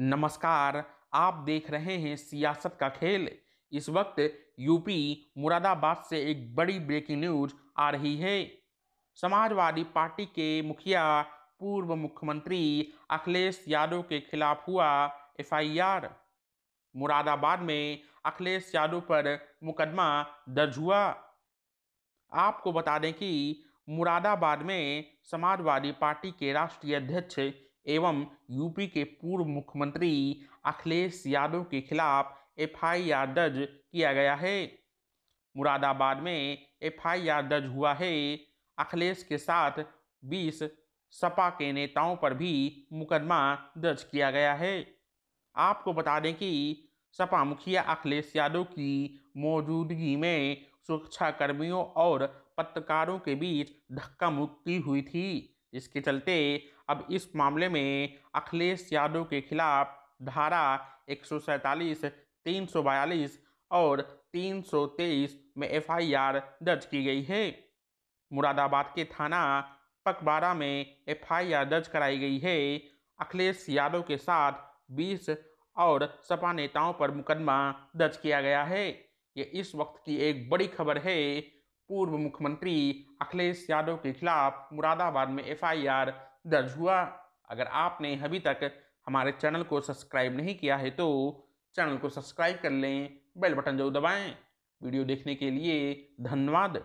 नमस्कार आप देख रहे हैं सियासत का खेल इस वक्त यूपी मुरादाबाद से एक बड़ी ब्रेकिंग न्यूज आ रही है समाजवादी पार्टी के मुखिया पूर्व मुख्यमंत्री अखिलेश यादव के खिलाफ हुआ एफआईआर मुरादाबाद में अखिलेश यादव पर मुकदमा दर्ज हुआ आपको बता दें कि मुरादाबाद में समाजवादी पार्टी के राष्ट्रीय अध्यक्ष एवं यूपी के पूर्व मुख्यमंत्री अखिलेश यादव के खिलाफ एफआईआर दर्ज किया गया है मुरादाबाद में एफआईआर दर्ज हुआ है अखिलेश के साथ 20 सपा के नेताओं पर भी मुकदमा दर्ज किया गया है आपको बता दें कि सपा मुखिया अखिलेश यादव की मौजूदगी में सुरक्षाकर्मियों और पत्रकारों के बीच धक्का मुक्की हुई थी जिसके चलते अब इस मामले में अखिलेश यादव के खिलाफ धारा एक सौ तीन सौ बयालीस और तीन सौ तेईस में एफआईआर दर्ज की गई है मुरादाबाद के थाना पकबारा में एफआईआर दर्ज कराई गई है अखिलेश यादव के साथ बीस और सपा नेताओं पर मुकदमा दर्ज किया गया है ये इस वक्त की एक बड़ी खबर है पूर्व मुख्यमंत्री अखिलेश यादव के खिलाफ मुरादाबाद में एफआईआर दर्ज हुआ अगर आपने अभी तक हमारे चैनल को सब्सक्राइब नहीं किया है तो चैनल को सब्सक्राइब कर लें बेल बटन जरूर दबाएं वीडियो देखने के लिए धन्यवाद